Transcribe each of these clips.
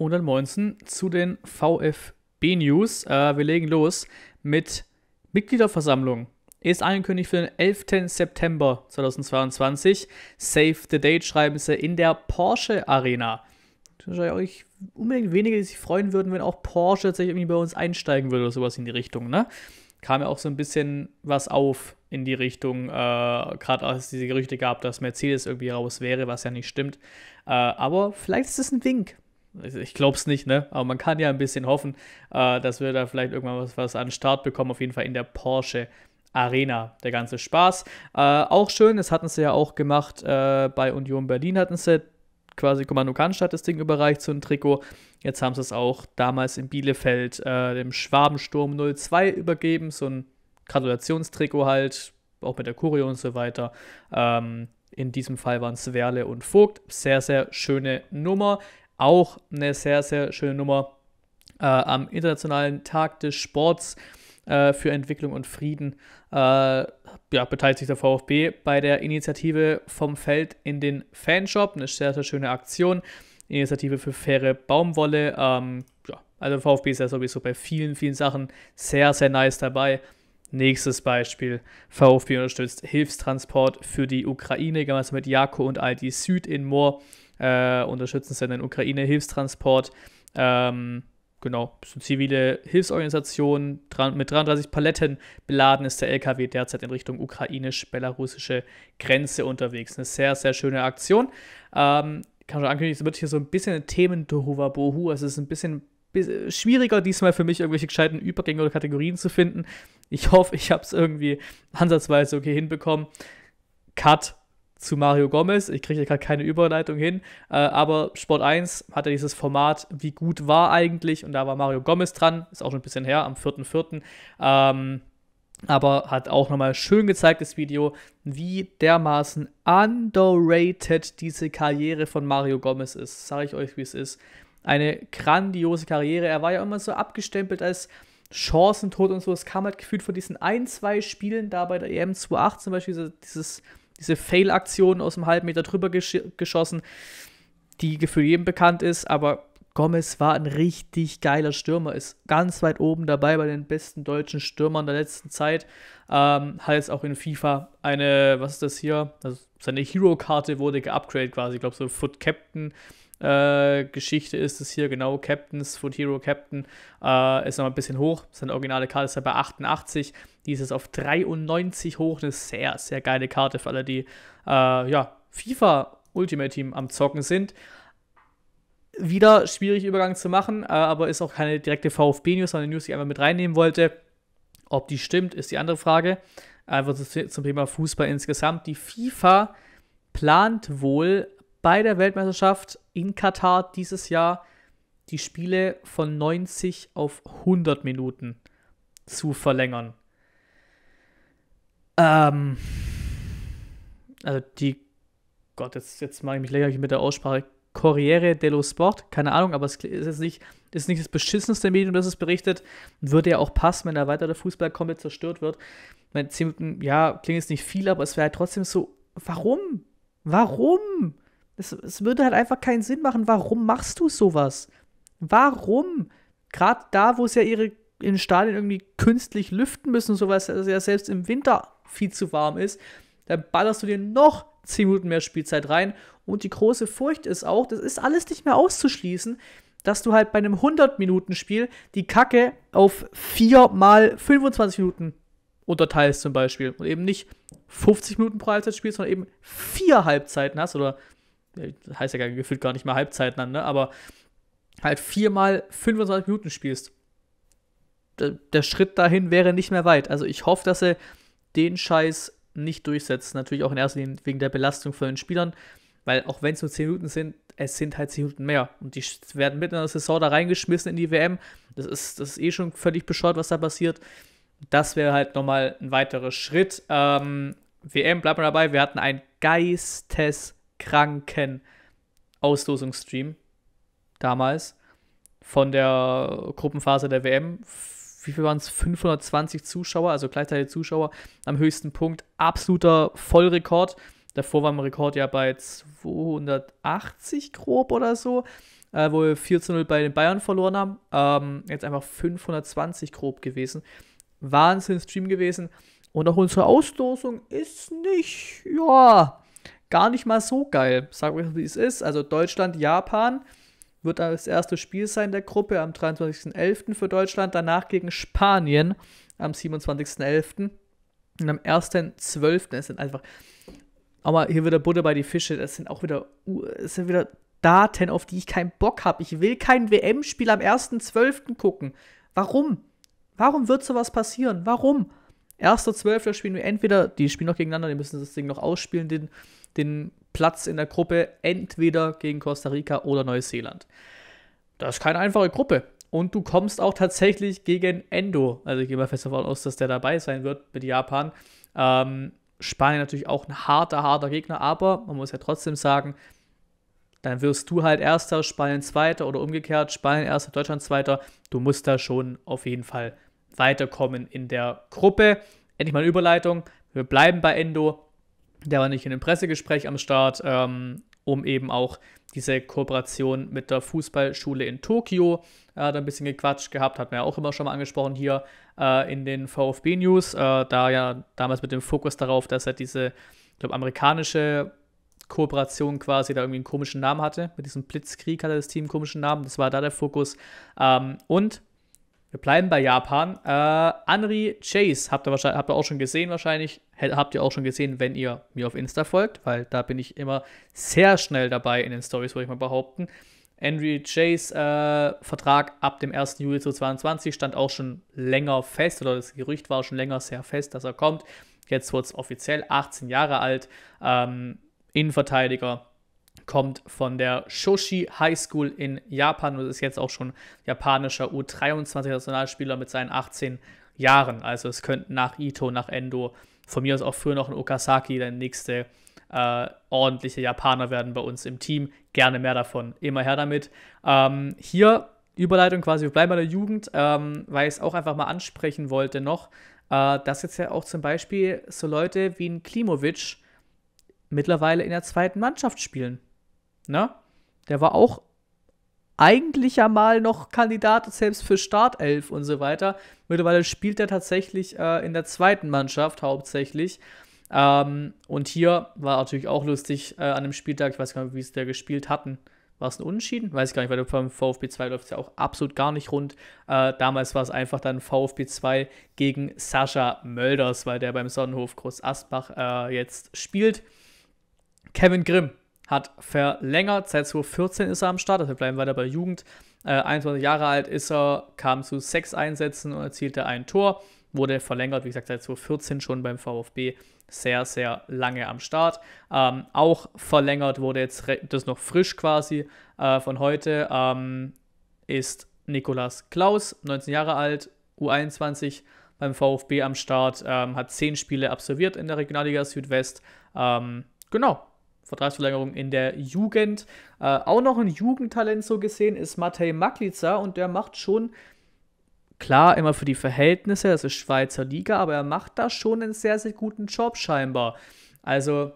119 zu den VfB-News. Äh, wir legen los mit Mitgliederversammlung. Ist angekündigt für den 11. September 2022. Save the Date schreiben sie in der Porsche Arena. Wahrscheinlich auch unbedingt wenige, die sich freuen würden, wenn auch Porsche tatsächlich irgendwie bei uns einsteigen würde oder sowas in die Richtung. Ne? Kam ja auch so ein bisschen was auf in die Richtung, äh, gerade als es diese Gerüchte gab, dass Mercedes irgendwie raus wäre, was ja nicht stimmt. Äh, aber vielleicht ist es ein Wink also ich glaube es nicht, ne? Aber man kann ja ein bisschen hoffen, äh, dass wir da vielleicht irgendwann was, was an den Start bekommen, auf jeden Fall in der Porsche. Arena, der ganze Spaß. Äh, auch schön, das hatten sie ja auch gemacht äh, bei Union Berlin, hatten sie quasi Kommando Kannstadt das Ding überreicht, so ein Trikot. Jetzt haben sie es auch damals in Bielefeld äh, dem Schwabensturm 02 übergeben, so ein Gratulationstrikot halt, auch mit der Kurio und so weiter. Ähm, in diesem Fall waren es Werle und Vogt. Sehr, sehr schöne Nummer. Auch eine sehr, sehr schöne Nummer äh, am Internationalen Tag des Sports äh, für Entwicklung und Frieden. Äh, ja, beteiligt sich der VfB bei der Initiative vom Feld in den Fanshop. Eine sehr, sehr schöne Aktion. Initiative für faire Baumwolle. Ähm, ja, also VfB ist ja sowieso bei vielen, vielen Sachen sehr, sehr nice dabei. Nächstes Beispiel. VfB unterstützt Hilfstransport für die Ukraine, gemeinsam mit Jako und ID Süd in Moor äh, unterstützen sie den Ukraine-Hilfstransport. Ähm, genau, so zivile Hilfsorganisationen. Mit 33 Paletten beladen ist der LKW derzeit in Richtung ukrainisch-belarussische Grenze unterwegs. Eine sehr, sehr schöne Aktion. Ähm, kann schon ankündigen, es wird hier so ein bisschen ein themen bohu es ist ein bisschen schwieriger diesmal für mich, irgendwelche gescheiten Übergänge oder Kategorien zu finden. Ich hoffe, ich habe es irgendwie ansatzweise okay hinbekommen. Cut zu Mario Gomez. Ich kriege gerade keine Überleitung hin. Äh, aber Sport 1 hatte dieses Format, wie gut war eigentlich? Und da war Mario Gomez dran. Ist auch schon ein bisschen her, am 4.4. Ähm, aber hat auch nochmal schön gezeigt, das Video, wie dermaßen underrated diese Karriere von Mario Gomez ist. Sage ich euch, wie es ist. Eine grandiose Karriere. Er war ja immer so abgestempelt als Chancentod und so. Es kam halt gefühlt von diesen ein, zwei Spielen da bei der EM 28 zum Beispiel, dieses diese Fail-Aktion aus dem halben Meter drüber gesch geschossen, die für jedem bekannt ist, aber Gomez war ein richtig geiler Stürmer, ist ganz weit oben dabei bei den besten deutschen Stürmern der letzten Zeit. Ähm, hat jetzt auch in FIFA eine, was ist das hier? Also seine Hero-Karte wurde geupgradet quasi, ich glaube so Foot Captain äh, Geschichte ist es hier genau, Captains, Food Hero Captain äh, ist nochmal ein bisschen hoch, seine originale Karte ist ja bei 88, die ist jetzt auf 93 hoch, eine sehr, sehr geile Karte für alle, die äh, ja, FIFA Ultimate Team am Zocken sind. Wieder schwierig Übergang zu machen, äh, aber ist auch keine direkte VfB-News, sondern eine News, die ich einfach mit reinnehmen wollte. Ob die stimmt, ist die andere Frage. Einfach äh, zum Thema Fußball insgesamt. Die FIFA plant wohl bei der Weltmeisterschaft in Katar dieses Jahr die Spiele von 90 auf 100 Minuten zu verlängern. Ähm, also die, Gott, jetzt, jetzt mache ich mich lächerlich mit der Aussprache. Corriere dello Sport, keine Ahnung, aber es ist jetzt nicht, ist nicht das beschissenste Medium, das es berichtet. Würde ja auch passen, wenn da weiter der Fußball komplett zerstört wird. Meine, 10 Minuten, ja, klingt jetzt nicht viel, aber es wäre halt trotzdem so, warum? Warum? Es, es würde halt einfach keinen Sinn machen. Warum machst du sowas? Warum? Gerade da, wo es ja ihre in Stadien irgendwie künstlich lüften müssen, sowas, dass also ja selbst im Winter viel zu warm ist, dann ballerst du dir noch 10 Minuten mehr Spielzeit rein. Und die große Furcht ist auch, das ist alles nicht mehr auszuschließen, dass du halt bei einem 100-Minuten-Spiel die Kacke auf 4 mal 25 Minuten unterteilst zum Beispiel. Und eben nicht 50 Minuten pro spielst, sondern eben 4 Halbzeiten hast oder das äh, heißt ja gefühlt gar nicht mal Halbzeit an, ne? aber halt viermal 25 Minuten spielst. Der, der Schritt dahin wäre nicht mehr weit. Also ich hoffe, dass er den Scheiß nicht durchsetzt. Natürlich auch in erster Linie wegen der Belastung von den Spielern, weil auch wenn es nur 10 Minuten sind, es sind halt 10 Minuten mehr. Und die werden mitten in der Saison da reingeschmissen in die WM. Das ist, das ist eh schon völlig bescheuert, was da passiert. Das wäre halt nochmal ein weiterer Schritt. Ähm, WM, bleibt mal dabei. Wir hatten ein geistes kranken Auslosungsstream damals von der Gruppenphase der WM. Wie viel waren es? 520 Zuschauer, also gleichzeitig Zuschauer am höchsten Punkt. Absoluter Vollrekord. Davor war mein Rekord ja bei 280 grob oder so, äh, wo wir 4 zu 0 bei den Bayern verloren haben. Ähm, jetzt einfach 520 grob gewesen. Wahnsinn Stream gewesen. Und auch unsere Auslosung ist nicht, ja, gar nicht mal so geil. Sag wir, wie es ist. Also Deutschland, Japan wird das erste Spiel sein der Gruppe am 23.11. für Deutschland, danach gegen Spanien am 27.11. und am 1.12. Es sind einfach, aber hier wieder Butter bei die Fische, das sind auch wieder, es sind wieder Daten, auf die ich keinen Bock habe. Ich will kein WM-Spiel am 1.12. gucken. Warum? Warum wird sowas passieren? Warum? 1.12. spielen wir entweder, die spielen noch gegeneinander, die müssen das Ding noch ausspielen, den den Platz in der Gruppe entweder gegen Costa Rica oder Neuseeland. Das ist keine einfache Gruppe. Und du kommst auch tatsächlich gegen Endo. Also ich gehe mal fest davon aus, dass der dabei sein wird mit Japan. Ähm, Spanien natürlich auch ein harter, harter Gegner, aber man muss ja trotzdem sagen, dann wirst du halt Erster, Spanien Zweiter oder umgekehrt, Spanien Erster, Deutschland Zweiter. Du musst da schon auf jeden Fall weiterkommen in der Gruppe. Endlich mal eine Überleitung. Wir bleiben bei Endo. Der war nicht in einem Pressegespräch am Start, ähm, um eben auch diese Kooperation mit der Fußballschule in Tokio. Äh, da ein bisschen gequatscht gehabt, hat man ja auch immer schon mal angesprochen hier äh, in den VfB-News. Äh, da ja damals mit dem Fokus darauf, dass er diese, ich glaube, amerikanische Kooperation quasi da irgendwie einen komischen Namen hatte. Mit diesem Blitzkrieg hatte das Team einen komischen Namen. Das war da der Fokus. Ähm, und wir bleiben bei Japan. Äh, Anri Chase habt ihr, wahrscheinlich, habt ihr auch schon gesehen, wahrscheinlich. Habt ihr auch schon gesehen, wenn ihr mir auf Insta folgt, weil da bin ich immer sehr schnell dabei in den Stories, würde ich mal behaupten. Henry Chase äh, Vertrag ab dem 1. Juli 2022 stand auch schon länger fest, oder das Gerücht war schon länger sehr fest, dass er kommt. Jetzt wird es offiziell 18 Jahre alt. Ähm, Innenverteidiger kommt von der Shoshi High School in Japan und ist jetzt auch schon japanischer U23-Nationalspieler mit seinen 18 Jahren. Also es könnten nach Ito, nach Endo, von mir aus auch früher noch ein Okasaki, der nächste äh, ordentliche Japaner werden bei uns im Team. Gerne mehr davon, immer her damit. Ähm, hier Überleitung quasi, wir bleiben bei der Jugend, ähm, weil ich es auch einfach mal ansprechen wollte noch, äh, dass jetzt ja auch zum Beispiel so Leute wie ein Klimovic mittlerweile in der zweiten Mannschaft spielen. Ne? Der war auch eigentlich ja mal noch Kandidat selbst für Startelf und so weiter. Mittlerweile spielt er tatsächlich äh, in der zweiten Mannschaft hauptsächlich. Ähm, und hier war natürlich auch lustig äh, an dem Spieltag, ich weiß gar nicht, wie es der gespielt hatten. War es ein Unentschieden? Weiß ich gar nicht, weil beim VfB 2 läuft es ja auch absolut gar nicht rund. Äh, damals war es einfach dann VfB 2 gegen Sascha Mölders, weil der beim Sonnenhof Groß Asbach äh, jetzt spielt. Kevin Grimm hat verlängert. Seit 2014 ist er am Start, also wir bleiben weiter bei Jugend. Äh, 21 Jahre alt ist er, kam zu sechs Einsätzen und erzielte ein Tor. Wurde verlängert, wie gesagt, seit 2014 schon beim VfB sehr, sehr lange am Start. Ähm, auch verlängert wurde jetzt, das noch frisch quasi äh, von heute, ähm, ist Nikolas Klaus, 19 Jahre alt, U21 beim VfB am Start, ähm, hat 10 Spiele absolviert in der Regionalliga Südwest. Ähm, genau, Vertragsverlängerung in der Jugend. Äh, auch noch ein Jugendtalent so gesehen ist Matej Maklica und der macht schon, klar, immer für die Verhältnisse, das ist Schweizer Liga, aber er macht da schon einen sehr, sehr guten Job scheinbar. Also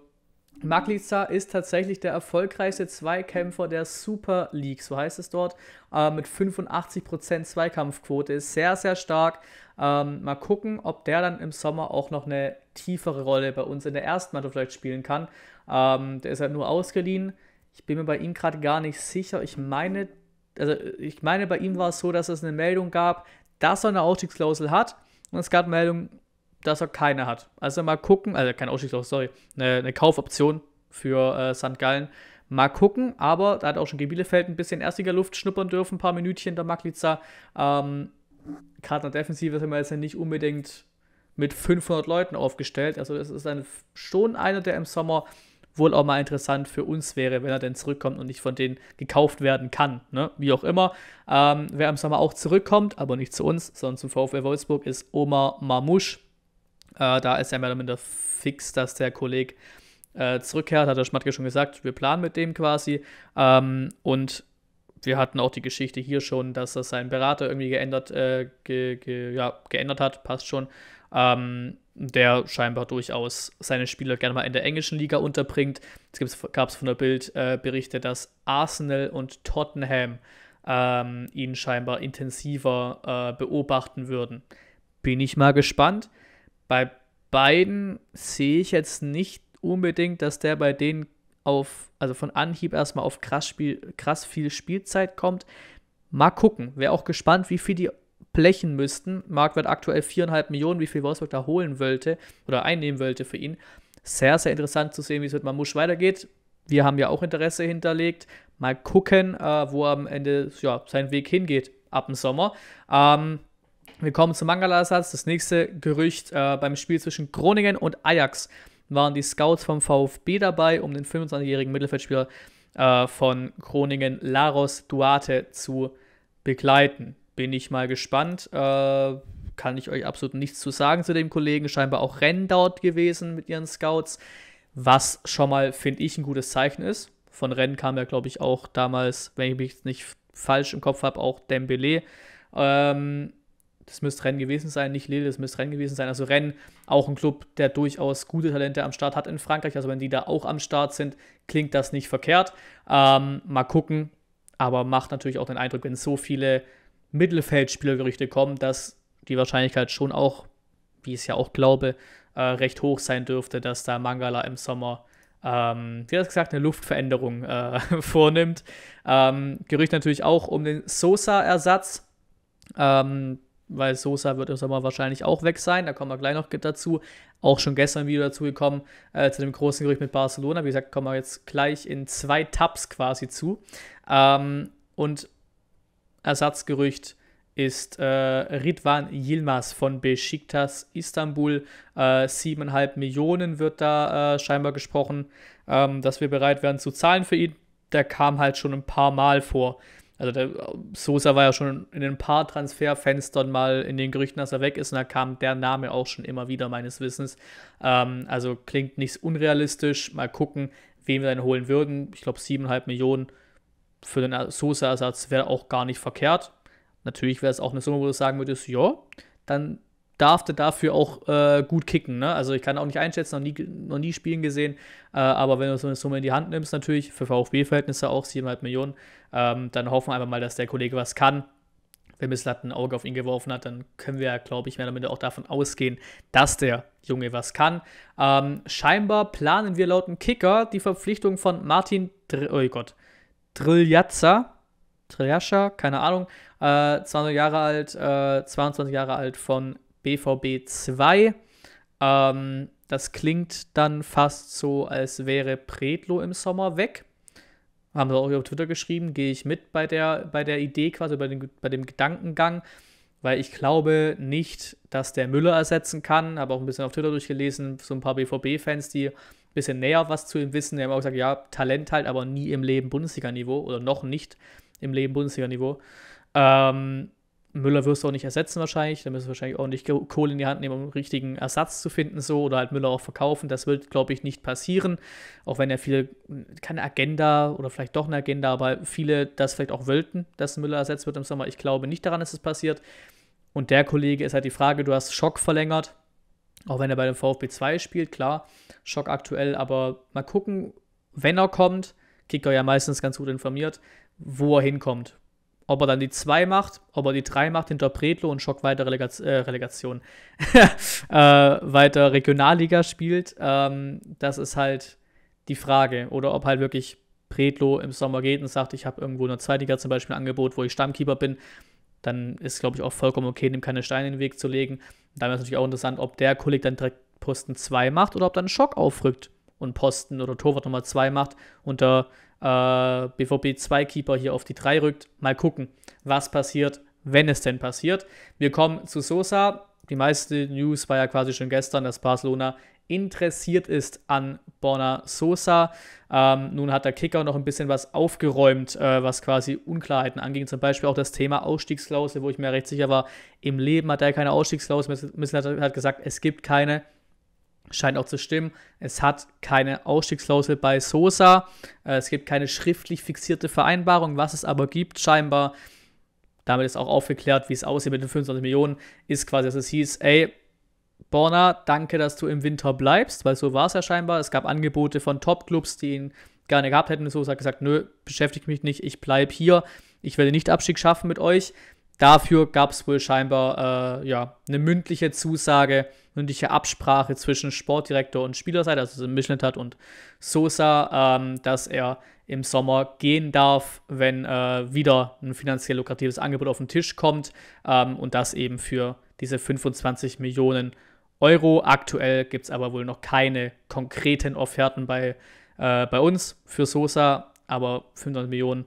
Magliza ist tatsächlich der erfolgreichste Zweikämpfer der Super League, so heißt es dort, äh, mit 85% Zweikampfquote, ist sehr, sehr stark. Ähm, mal gucken, ob der dann im Sommer auch noch eine tiefere Rolle bei uns in der ersten Mannschaft vielleicht spielen kann. Ähm, der ist halt nur ausgeliehen. Ich bin mir bei ihm gerade gar nicht sicher. Ich meine, also ich meine, bei ihm war es so, dass es eine Meldung gab, dass er eine Ausstiegsklausel hat. Und es gab Meldungen, dass er keine hat. Also mal gucken, also kein Ausstiegsklausel, sorry, eine, eine, Kaufoption für äh, St. Gallen. Mal gucken, aber da hat auch schon Gebielefeld ein bisschen erstiger Luft schnuppern dürfen, ein paar Minütchen der Magliza. Ähm, Gerade in der Defensive sind wir jetzt ja nicht unbedingt mit 500 Leuten aufgestellt. Also es ist ein, schon einer, der im Sommer wohl auch mal interessant für uns wäre, wenn er denn zurückkommt und nicht von denen gekauft werden kann. Ne? Wie auch immer. Ähm, wer im Sommer auch zurückkommt, aber nicht zu uns, sondern zum VfL Wolfsburg, ist Omar Mamouche. Äh, da ist ja mehr oder minder fix, dass der Kollege äh, zurückkehrt, hat der Schmatke schon gesagt, wir planen mit dem quasi. Ähm, und wir hatten auch die Geschichte hier schon, dass er seinen Berater irgendwie geändert, äh, ge, ge, ja, geändert hat, passt schon. Ähm, der scheinbar durchaus seine Spieler gerne mal in der englischen Liga unterbringt. Es gab es von der Bild äh, Berichte, dass Arsenal und Tottenham ähm, ihn scheinbar intensiver äh, beobachten würden. Bin ich mal gespannt. Bei beiden sehe ich jetzt nicht unbedingt, dass der bei denen auf, also von Anhieb erstmal auf krass, Spiel, krass viel Spielzeit kommt. Mal gucken. Wäre auch gespannt, wie viel die blechen müssten. Marc wird aktuell 4,5 Millionen, wie viel Wolfsburg da holen wollte oder einnehmen wollte für ihn. Sehr, sehr interessant zu sehen, wie es mit Mamusch weitergeht. Wir haben ja auch Interesse hinterlegt. Mal gucken, äh, wo am Ende ja, sein Weg hingeht ab dem Sommer. Ähm, Willkommen zum Mangala-Ersatz. Das nächste Gerücht äh, beim Spiel zwischen Groningen und Ajax waren die Scouts vom VfB dabei, um den 25-jährigen Mittelfeldspieler äh, von Groningen, Laros Duarte, zu begleiten. Bin ich mal gespannt. Äh, kann ich euch absolut nichts zu sagen zu dem Kollegen. Scheinbar auch Rennen dort gewesen mit ihren Scouts, was schon mal, finde ich, ein gutes Zeichen ist. Von Rennen kam ja, glaube ich, auch damals, wenn ich mich nicht falsch im Kopf habe, auch Dembele. Ähm, das müsste Rennen gewesen sein, nicht Lille, das müsste Rennen gewesen sein. Also Rennen, auch ein Club, der durchaus gute Talente am Start hat in Frankreich. Also wenn die da auch am Start sind, klingt das nicht verkehrt. Ähm, mal gucken, aber macht natürlich auch den Eindruck, wenn so viele Mittelfeldspielergerüchte kommen, dass die Wahrscheinlichkeit schon auch, wie ich es ja auch glaube, äh, recht hoch sein dürfte, dass da Mangala im Sommer ähm, wie gesagt, eine Luftveränderung äh, vornimmt. Ähm, Gerücht natürlich auch um den Sosa-Ersatz. Ähm, weil Sosa wird im Sommer wahrscheinlich auch weg sein, da kommen wir gleich noch dazu. Auch schon gestern wieder dazu gekommen, äh, zu dem großen Gerücht mit Barcelona. Wie gesagt, kommen wir jetzt gleich in zwei Tabs quasi zu. Ähm, und Ersatzgerücht ist äh, Ridwan Yilmaz von Besiktas Istanbul. Äh, siebeneinhalb äh, Millionen wird da äh, scheinbar gesprochen, ähm, dass wir bereit wären zu zahlen für ihn. Der kam halt schon ein paar Mal vor. Also der Sosa war ja schon in ein paar Transferfenstern mal in den Gerüchten, dass er weg ist, und da kam der Name auch schon immer wieder meines Wissens. Ähm, also klingt nichts unrealistisch. Mal gucken, wen wir dann holen würden. Ich glaube, 7,5 Millionen für den Sosa-Ersatz wäre auch gar nicht verkehrt. Natürlich wäre es auch eine Summe, wo du sagen würdest, ja, dann darf der dafür auch äh, gut kicken. Ne? Also ich kann auch nicht einschätzen, noch nie, noch nie Spielen gesehen. Äh, aber wenn du so eine Summe in die Hand nimmst, natürlich, für VfB-Verhältnisse auch, 7,5 Millionen, ähm, dann hoffen wir einfach mal, dass der Kollege was kann. Wenn Mislat ein Auge auf ihn geworfen hat, dann können wir, glaube ich, mehr damit auch davon ausgehen, dass der Junge was kann. Ähm, scheinbar planen wir laut dem Kicker die Verpflichtung von Martin Dr oh Gott, Driljatza, Triascha, keine Ahnung, äh, 20 Jahre alt, äh, 22 Jahre alt von BVB 2. Ähm, das klingt dann fast so, als wäre Predlo im Sommer weg. Haben wir auch auf Twitter geschrieben, gehe ich mit bei der, bei der Idee, quasi bei dem, bei dem Gedankengang, weil ich glaube nicht, dass der Müller ersetzen kann. Habe auch ein bisschen auf Twitter durchgelesen, so ein paar BVB-Fans, die ein bisschen näher was zu ihm wissen. Die haben auch gesagt, ja, Talent halt, aber nie im Leben Bundesliga-Niveau oder noch nicht im Leben Bundesliga-Niveau. Ähm, Müller wirst du auch nicht ersetzen wahrscheinlich. Da müssen wir wahrscheinlich auch nicht Kohle in die Hand nehmen, um einen richtigen Ersatz zu finden so oder halt Müller auch verkaufen. Das wird, glaube ich, nicht passieren. Auch wenn er viele, hm, keine Agenda oder vielleicht doch eine Agenda, aber viele das vielleicht auch wollten, dass Müller ersetzt wird im Sommer. Ich glaube nicht daran, dass es das passiert. Und der Kollege ist halt die Frage, du hast Schock verlängert. Auch wenn er bei dem VfB 2 spielt, klar, Schock aktuell, aber mal gucken, wenn er kommt, Kicker ja meistens ganz gut informiert, wo er hinkommt ob er dann die 2 macht, ob er die 3 macht hinter Predlo und Schock weiter Relegaz äh, Relegation, äh, weiter Regionalliga spielt, ähm, das ist halt die Frage. Oder ob halt wirklich Predlo im Sommer geht und sagt, ich habe irgendwo in der Zweitliga zum Beispiel ein Angebot, wo ich Stammkeeper bin, dann ist, glaube ich, auch vollkommen okay, dem keine Steine in den Weg zu legen. Dann wäre es natürlich auch interessant, ob der Kollege dann direkt Posten 2 macht oder ob dann Schock aufrückt und Posten oder Torwart Nummer 2 macht und der äh, BVB 2 Keeper hier auf die 3 rückt. Mal gucken, was passiert, wenn es denn passiert. Wir kommen zu Sosa. Die meiste News war ja quasi schon gestern, dass Barcelona interessiert ist an Borna Sosa. Ähm, nun hat der Kicker noch ein bisschen was aufgeräumt, äh, was quasi Unklarheiten anging. Zum Beispiel auch das Thema Ausstiegsklausel, wo ich mir recht sicher war, im Leben hat er keine Ausstiegsklausel. Missler hat gesagt, es gibt keine scheint auch zu stimmen. Es hat keine Ausstiegsklausel bei Sosa. Äh, es gibt keine schriftlich fixierte Vereinbarung. Was es aber gibt, scheinbar, damit ist auch aufgeklärt, wie es aussieht mit den 25 Millionen, ist quasi, dass es hieß, ey, Borna, danke, dass du im Winter bleibst, weil so war es ja scheinbar. Es gab Angebote von Top-Clubs, die ihn gerne gehabt hätten. Sosa hat gesagt, nö, beschäftigt mich nicht, ich bleibe hier. Ich werde nicht Abstieg schaffen mit euch. Dafür gab es wohl scheinbar äh, ja, eine mündliche Zusage, mündliche Absprache zwischen Sportdirektor und Spielerseite, also Michelin und Sosa, ähm, dass er im Sommer gehen darf, wenn äh, wieder ein finanziell lukratives Angebot auf den Tisch kommt ähm, und das eben für diese 25 Millionen Euro. Aktuell gibt es aber wohl noch keine konkreten Offerten bei, äh, bei uns für Sosa, aber 500 Millionen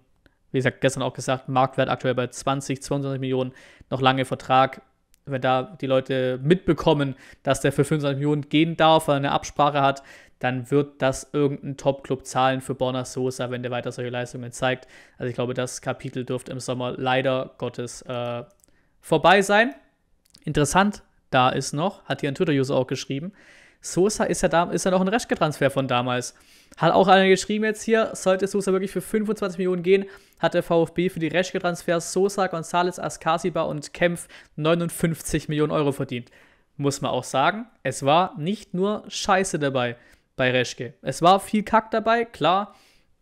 wie gesagt, gestern auch gesagt, Marktwert aktuell bei 20, 22 Millionen, noch lange Vertrag. Wenn da die Leute mitbekommen, dass der für 25 Millionen gehen darf, weil er eine Absprache hat, dann wird das irgendein Top-Club zahlen für Borna Sosa, wenn der weiter solche Leistungen zeigt. Also ich glaube, das Kapitel dürfte im Sommer leider Gottes äh, vorbei sein. Interessant da ist noch, hat hier ein Twitter-User auch geschrieben, Sosa ist ja, da, ist ja noch ein Reschke-Transfer von damals. Hat auch einer geschrieben jetzt hier, sollte Sosa wirklich für 25 Millionen gehen, hat der VfB für die Reschke-Transfers Sosa, González, Askasiba und Kempf 59 Millionen Euro verdient. Muss man auch sagen, es war nicht nur Scheiße dabei bei Reschke. Es war viel Kack dabei, klar.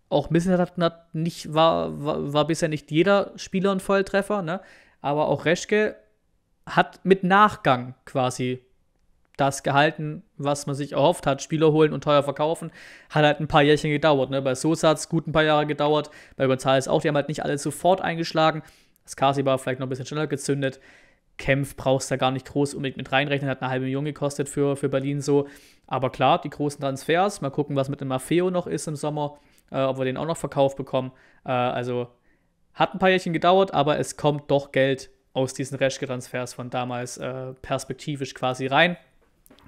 Auch ein hat, hat nicht, war, war, war, bisher nicht jeder Spieler ein Volltreffer, ne? aber auch Reschke hat mit Nachgang quasi das gehalten, was man sich erhofft hat. Spieler holen und teuer verkaufen. Hat halt ein paar Jährchen gedauert. Ne? Bei Sosa hat es gut ein paar Jahre gedauert. Bei Gonzalez auch. Die haben halt nicht alle sofort eingeschlagen. Das Kasi war vielleicht noch ein bisschen schneller gezündet. Kempf brauchst du da gar nicht groß unbedingt mit reinrechnen. Hat eine halbe Million gekostet für, für Berlin so. Aber klar, die großen Transfers. Mal gucken, was mit dem Maffeo noch ist im Sommer. Äh, ob wir den auch noch verkauft bekommen. Äh, also hat ein paar Jährchen gedauert, aber es kommt doch Geld aus diesen Reschke-Transfers von damals äh, perspektivisch quasi rein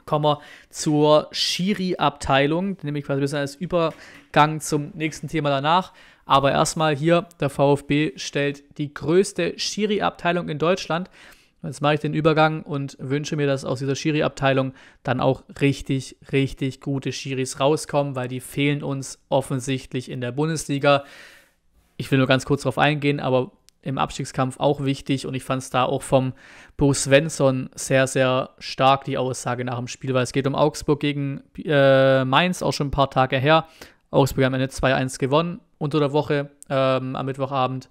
kommen wir zur Schiri-Abteilung, nämlich quasi ein bisschen als Übergang zum nächsten Thema danach. Aber erstmal hier, der VfB stellt die größte Schiri-Abteilung in Deutschland. Jetzt mache ich den Übergang und wünsche mir, dass aus dieser Schiri-Abteilung dann auch richtig, richtig gute Schiris rauskommen, weil die fehlen uns offensichtlich in der Bundesliga. Ich will nur ganz kurz darauf eingehen, aber im Abstiegskampf auch wichtig und ich fand es da auch vom Bo Svensson sehr, sehr stark die Aussage nach dem Spiel, weil es geht um Augsburg gegen äh, Mainz, auch schon ein paar Tage her. Augsburg am Ende 2-1 gewonnen unter der Woche ähm, am Mittwochabend.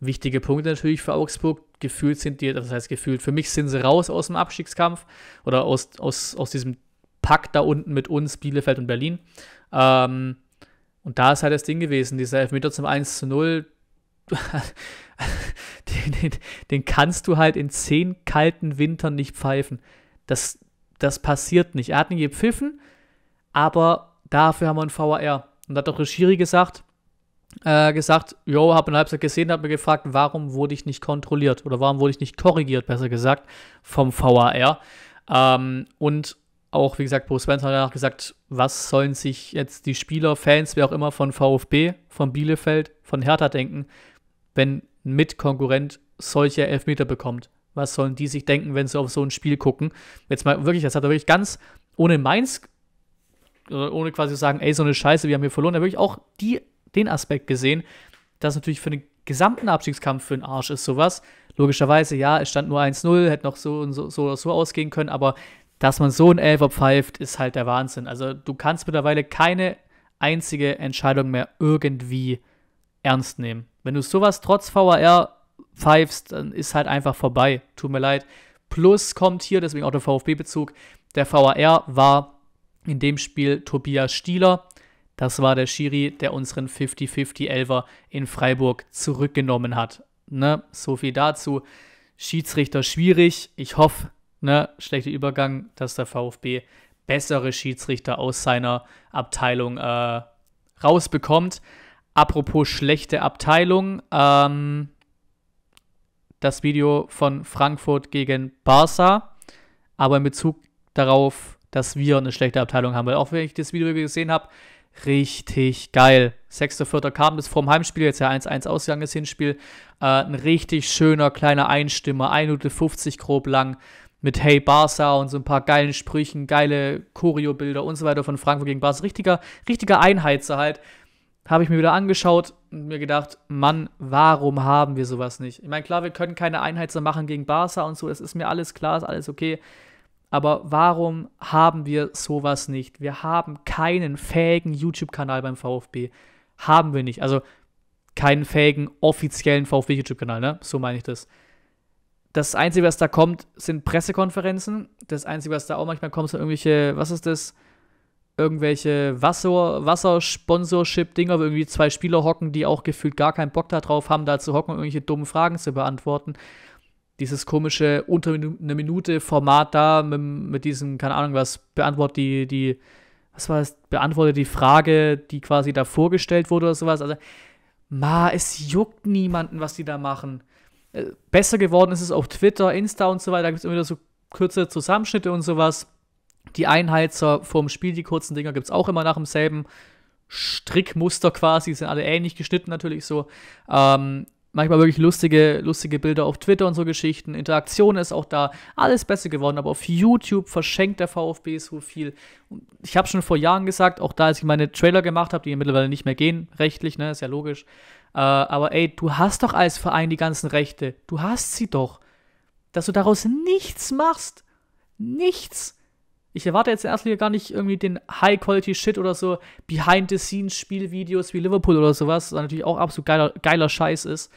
Wichtige Punkte natürlich für Augsburg. Gefühlt sind die, das heißt gefühlt, für mich sind sie raus aus dem Abstiegskampf oder aus, aus, aus diesem Pakt da unten mit uns, Bielefeld und Berlin. Ähm, und da ist halt das Ding gewesen, dieser Elfmeter zum 1 zu 0, den, den, den, kannst du halt in zehn kalten Wintern nicht pfeifen. Das, das passiert nicht. Er hat nicht gepfiffen, aber dafür haben wir einen VAR. Und da hat auch Rishiri gesagt, äh, gesagt, jo, habe eine Halbzeit gesehen, hat mir gefragt, warum wurde ich nicht kontrolliert oder warum wurde ich nicht korrigiert, besser gesagt, vom VAR. Ähm, und auch, wie gesagt, Bruce Svensson hat danach gesagt, was sollen sich jetzt die Spieler, Fans, wer auch immer von VfB, von Bielefeld, von Hertha denken, wenn ein Mitkonkurrent solche Elfmeter bekommt. Was sollen die sich denken, wenn sie auf so ein Spiel gucken? Jetzt mal wirklich, das hat er wirklich ganz ohne Mainz, äh, ohne quasi zu sagen, ey, so eine Scheiße, wir haben hier verloren, da wirklich auch die, den Aspekt gesehen, dass natürlich für den gesamten Abstiegskampf für den Arsch ist sowas. Logischerweise, ja, es stand nur 1-0, hätte noch so, und so, so oder so ausgehen können, aber dass man so einen Elfer pfeift, ist halt der Wahnsinn. Also du kannst mittlerweile keine einzige Entscheidung mehr irgendwie ernst nehmen. Wenn du sowas trotz VAR pfeifst, dann ist halt einfach vorbei. Tut mir leid. Plus kommt hier, deswegen auch der VfB-Bezug, der VAR war in dem Spiel Tobias Stieler. Das war der Schiri, der unseren 50-50-Elver in Freiburg zurückgenommen hat. Ne? So viel dazu. Schiedsrichter schwierig. Ich hoffe, ne, schlechter Übergang, dass der VfB bessere Schiedsrichter aus seiner Abteilung äh, rausbekommt. Apropos schlechte Abteilung, ähm, das Video von Frankfurt gegen Barca, aber in Bezug darauf, dass wir eine schlechte Abteilung haben. Weil auch wenn ich das Video gesehen habe, richtig geil. 6.4. kam bis vorm Heimspiel, jetzt ja 1-1 ausgegangenes Hinspiel. Äh, ein richtig schöner kleiner Einstimmer, 1 Minute 50 grob lang mit Hey Barca und so ein paar geilen Sprüchen, geile Choreo-Bilder und so weiter von Frankfurt gegen Barca. Richtiger, richtiger Einheizer halt habe ich mir wieder angeschaut und mir gedacht, Mann, warum haben wir sowas nicht? Ich meine, klar, wir können keine Einheitser machen gegen Barca und so, das ist mir alles klar, ist alles okay. Aber warum haben wir sowas nicht? Wir haben keinen fähigen YouTube-Kanal beim VfB. Haben wir nicht. Also keinen fähigen offiziellen VfB-YouTube-Kanal, ne? So meine ich das. Das Einzige, was da kommt, sind Pressekonferenzen. Das Einzige, was da auch manchmal kommt, sind irgendwelche, was ist das? irgendwelche Wasser, Wassersponsorship-Dinger, wo irgendwie zwei Spieler hocken, die auch gefühlt gar keinen Bock darauf haben, da zu hocken und irgendwelche dummen Fragen zu beantworten. Dieses komische unter eine Minute Format da mit, mit diesem, keine Ahnung was, beantwortet die, die, was war es, beantwortet die Frage, die quasi da vorgestellt wurde oder sowas. Also, ma, es juckt niemanden, was die da machen. Äh, besser geworden ist es auf Twitter, Insta und so weiter, da gibt es immer wieder so kürze Zusammenschnitte und sowas die Einheizer vom Spiel, die kurzen Dinger, gibt es auch immer nach demselben Strickmuster quasi, sind alle ähnlich geschnitten natürlich so. Ähm, manchmal wirklich lustige, lustige Bilder auf Twitter und so Geschichten. Interaktion ist auch da alles besser geworden, aber auf YouTube verschenkt der VfB so viel. Ich habe schon vor Jahren gesagt, auch da, als ich meine Trailer gemacht habe, die mittlerweile nicht mehr gehen, rechtlich, ne, ist ja logisch. Äh, aber ey, du hast doch als Verein die ganzen Rechte. Du hast sie doch. Dass du daraus nichts machst. Nichts ich erwarte jetzt in erster Linie gar nicht irgendwie den High-Quality-Shit oder so Behind-the-Scenes-Spielvideos wie Liverpool oder sowas, was natürlich auch absolut geiler, geiler Scheiß ist.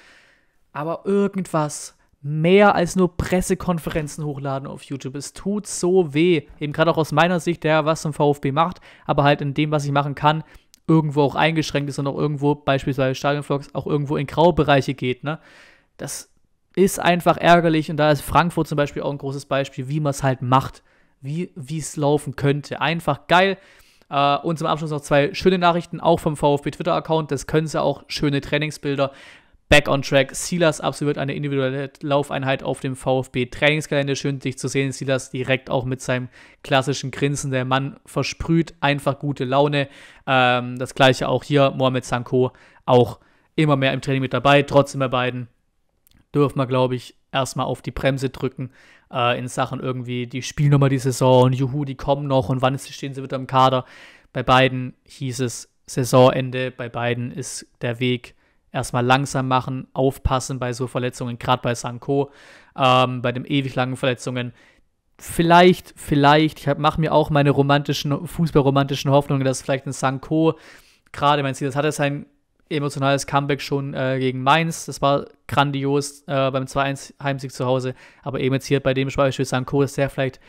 Aber irgendwas mehr als nur Pressekonferenzen hochladen auf YouTube. Es tut so weh. Eben gerade auch aus meiner Sicht, der was zum VfB macht, aber halt in dem, was ich machen kann, irgendwo auch eingeschränkt ist und auch irgendwo beispielsweise Stadionvlogs auch irgendwo in Graubereiche geht. Ne? Das ist einfach ärgerlich und da ist Frankfurt zum Beispiel auch ein großes Beispiel, wie man es halt macht wie es laufen könnte. Einfach geil. Äh, und zum Abschluss noch zwei schöne Nachrichten, auch vom VfB Twitter-Account. Das können sie auch. Schöne Trainingsbilder. Back on Track. Silas absolviert eine individuelle Laufeinheit auf dem VfB Trainingsgelände. Schön, dich zu sehen. Silas direkt auch mit seinem klassischen Grinsen. Der Mann versprüht einfach gute Laune. Ähm, das gleiche auch hier. Mohamed Sanko auch immer mehr im Training mit dabei. Trotzdem bei beiden dürfen wir, glaube ich, erstmal auf die Bremse drücken äh, in Sachen irgendwie, die spielen nochmal die Saison und juhu, die kommen noch und wann stehen sie wieder im Kader. Bei beiden hieß es Saisonende, bei beiden ist der Weg erstmal langsam machen, aufpassen bei so Verletzungen, gerade bei Sanko, ähm, bei den ewig langen Verletzungen. Vielleicht, vielleicht, ich mache mir auch meine romantischen, fußballromantischen Hoffnungen, dass vielleicht ein Sanko, gerade, man sieht, das hat er sein emotionales Comeback schon äh, gegen Mainz. Das war grandios äh, beim 2-1 Heimsieg zu Hause. Aber eben jetzt hier bei dem Beispiel Sanko, dass der vielleicht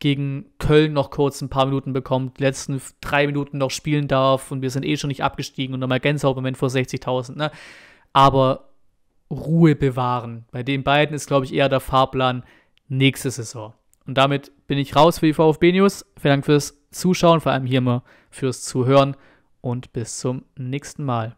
gegen Köln noch kurz ein paar Minuten bekommt, die letzten drei Minuten noch spielen darf und wir sind eh schon nicht abgestiegen und nochmal Gänsehaut-Moment vor 60.000. Ne? Aber Ruhe bewahren. Bei den beiden ist, glaube ich, eher der Fahrplan nächste Saison. Und damit bin ich raus für die VfB News. Vielen Dank fürs Zuschauen, vor allem hier mal fürs Zuhören und bis zum nächsten Mal.